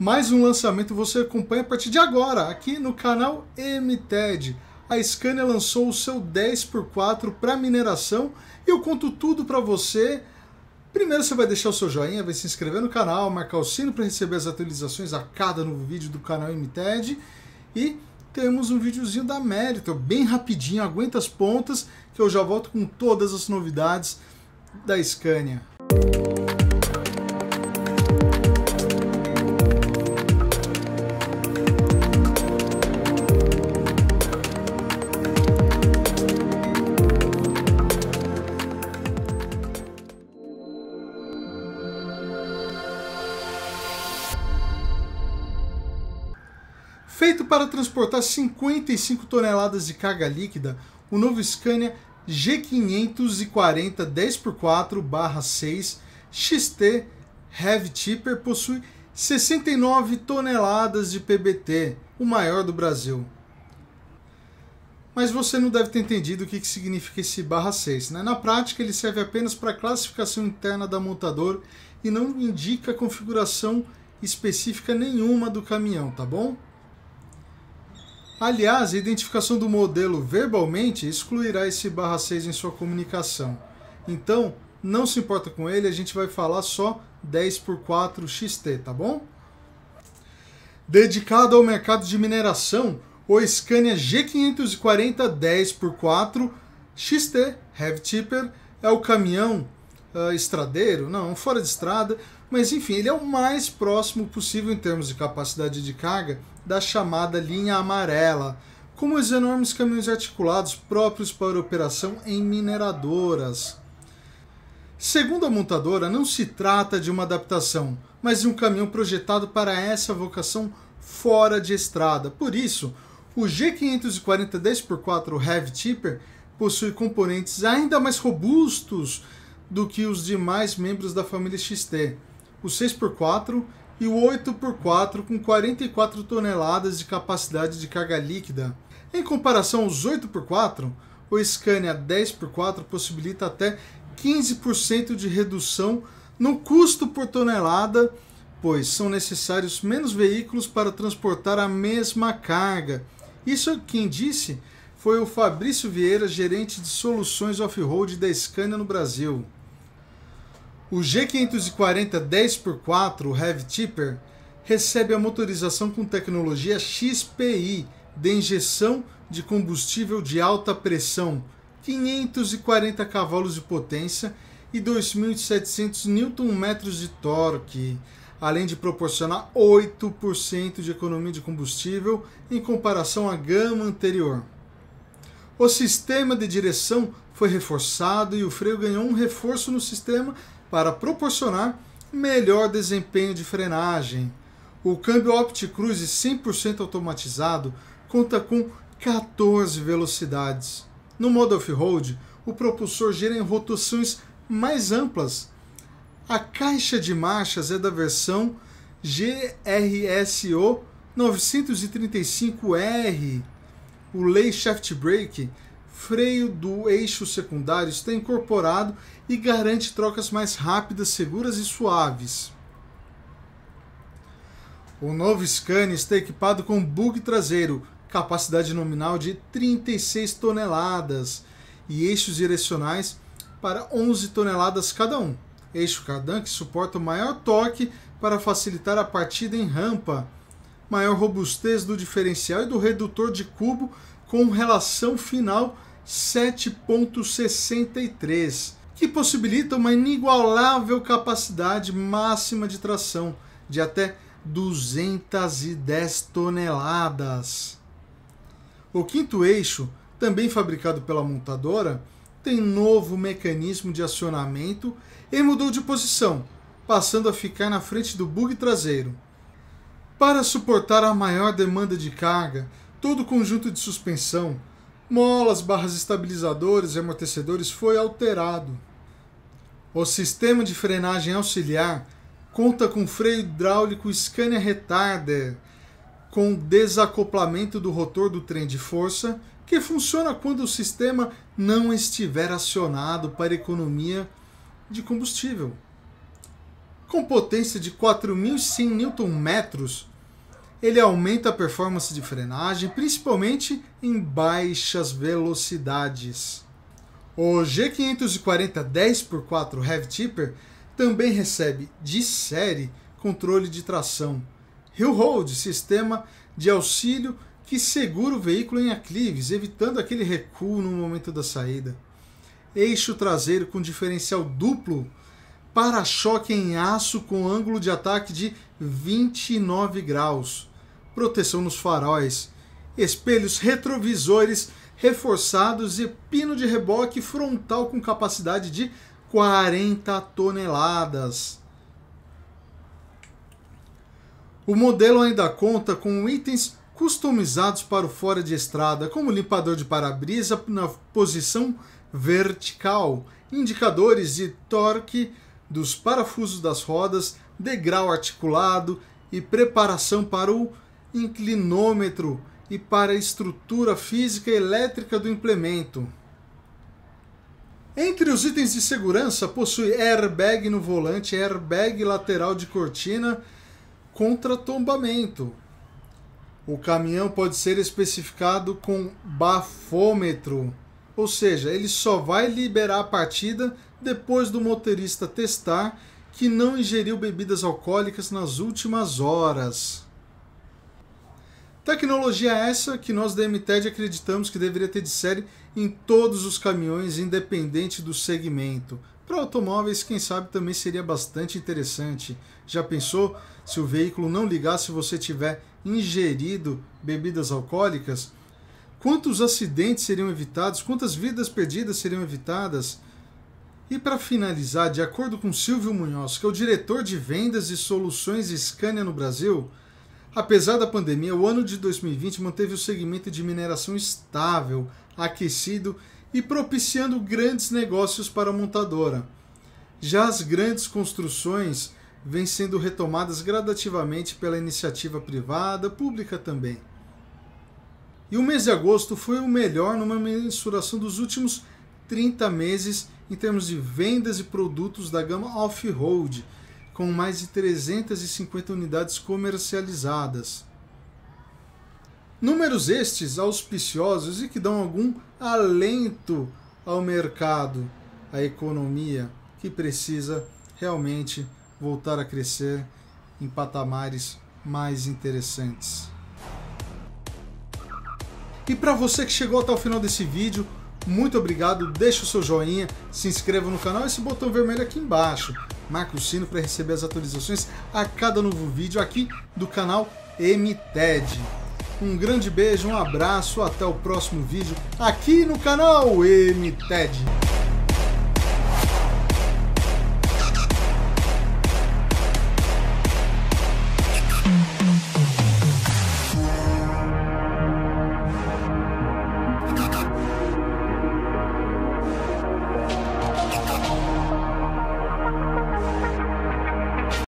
Mais um lançamento você acompanha a partir de agora, aqui no canal MTED. A Scania lançou o seu 10x4 para mineração e eu conto tudo para você. Primeiro você vai deixar o seu joinha, vai se inscrever no canal, marcar o sino para receber as atualizações a cada novo vídeo do canal MTED e temos um videozinho da Mérito, bem rapidinho, aguenta as pontas que eu já volto com todas as novidades da Scania. Feito para transportar 55 toneladas de carga líquida, o novo Scania G540 10x4/6 XT Heavy Tipper possui 69 toneladas de PBT, o maior do Brasil. Mas você não deve ter entendido o que significa esse barra 6. Né? Na prática, ele serve apenas para classificação interna da montadora e não indica configuração específica nenhuma do caminhão, tá bom? Aliás, a identificação do modelo verbalmente excluirá esse barra 6 em sua comunicação. Então, não se importa com ele, a gente vai falar só 10 por 4 XT, tá bom? Dedicado ao mercado de mineração, o Scania G540 10 por 4 XT Heavy Tipper é o caminhão uh, estradeiro, não, fora de estrada, mas enfim, ele é o mais próximo possível em termos de capacidade de carga da chamada linha amarela, como os enormes caminhões articulados próprios para operação em mineradoras. Segundo a montadora, não se trata de uma adaptação, mas de um caminhão projetado para essa vocação fora de estrada. Por isso, o G540 10x4 Heavy Tipper possui componentes ainda mais robustos do que os demais membros da família XT. O 6x4 e o 8x4 com 44 toneladas de capacidade de carga líquida. Em comparação aos 8x4, o Scania 10x4 possibilita até 15% de redução no custo por tonelada, pois são necessários menos veículos para transportar a mesma carga. Isso quem disse foi o Fabrício Vieira, gerente de soluções off-road da Scania no Brasil. O G540 10x4 Heavy Tipper recebe a motorização com tecnologia XPI de injeção de combustível de alta pressão, 540 cavalos de potência e 2.700 Nm de torque, além de proporcionar 8% de economia de combustível em comparação à gama anterior. O sistema de direção foi reforçado e o freio ganhou um reforço no sistema para proporcionar melhor desempenho de frenagem. O câmbio OptiCruise 100% automatizado conta com 14 velocidades. No modo off-road, o propulsor gira em rotações mais amplas. A caixa de marchas é da versão GRSO 935R o lay shaft brake, freio do eixo secundário está incorporado e garante trocas mais rápidas, seguras e suaves. O novo Scania está equipado com bug traseiro, capacidade nominal de 36 toneladas e eixos direcionais para 11 toneladas cada um. Eixo cardan que suporta o maior torque para facilitar a partida em rampa maior robustez do diferencial e do redutor de cubo com relação final 7.63, que possibilita uma inigualável capacidade máxima de tração de até 210 toneladas. O quinto eixo, também fabricado pela montadora, tem novo mecanismo de acionamento e mudou de posição, passando a ficar na frente do bug traseiro. Para suportar a maior demanda de carga, todo o conjunto de suspensão, molas, barras estabilizadoras e amortecedores foi alterado. O sistema de frenagem auxiliar conta com freio hidráulico Scania Retarder, com desacoplamento do rotor do trem de força, que funciona quando o sistema não estiver acionado para economia de combustível. Com potência de 4.100 Nm, ele aumenta a performance de frenagem, principalmente em baixas velocidades. O G540 10x4 Heavy Tipper também recebe de série controle de tração, Hill Hold, sistema de auxílio que segura o veículo em aclives, evitando aquele recuo no momento da saída. Eixo traseiro com diferencial duplo, para-choque em aço com ângulo de ataque de 29 graus proteção nos faróis, espelhos retrovisores reforçados e pino de reboque frontal com capacidade de 40 toneladas. O modelo ainda conta com itens customizados para o fora de estrada, como limpador de para-brisa na posição vertical, indicadores de torque dos parafusos das rodas, degrau articulado e preparação para o inclinômetro e para a estrutura física e elétrica do implemento. Entre os itens de segurança, possui airbag no volante, airbag lateral de cortina contra tombamento. O caminhão pode ser especificado com bafômetro, ou seja, ele só vai liberar a partida depois do motorista testar que não ingeriu bebidas alcoólicas nas últimas horas. Tecnologia é essa que nós da MTED acreditamos que deveria ter de série em todos os caminhões, independente do segmento. Para automóveis, quem sabe também seria bastante interessante. Já pensou se o veículo não ligasse se você tiver ingerido bebidas alcoólicas? Quantos acidentes seriam evitados? Quantas vidas perdidas seriam evitadas? E para finalizar, de acordo com Silvio Munhoz, que é o diretor de vendas e soluções Scania no Brasil, Apesar da pandemia, o ano de 2020 manteve o segmento de mineração estável, aquecido e propiciando grandes negócios para a montadora. Já as grandes construções vêm sendo retomadas gradativamente pela iniciativa privada, pública também. E o mês de agosto foi o melhor numa mensuração dos últimos 30 meses em termos de vendas e produtos da gama off-road, com mais de 350 unidades comercializadas. Números estes auspiciosos e que dão algum alento ao mercado, à economia, que precisa realmente voltar a crescer em patamares mais interessantes. E para você que chegou até o final desse vídeo, muito obrigado, deixa o seu joinha, se inscreva no canal, e esse botão vermelho aqui embaixo marque o sino para receber as atualizações a cada novo vídeo aqui do canal MTED. Um grande beijo, um abraço, até o próximo vídeo aqui no canal MTED.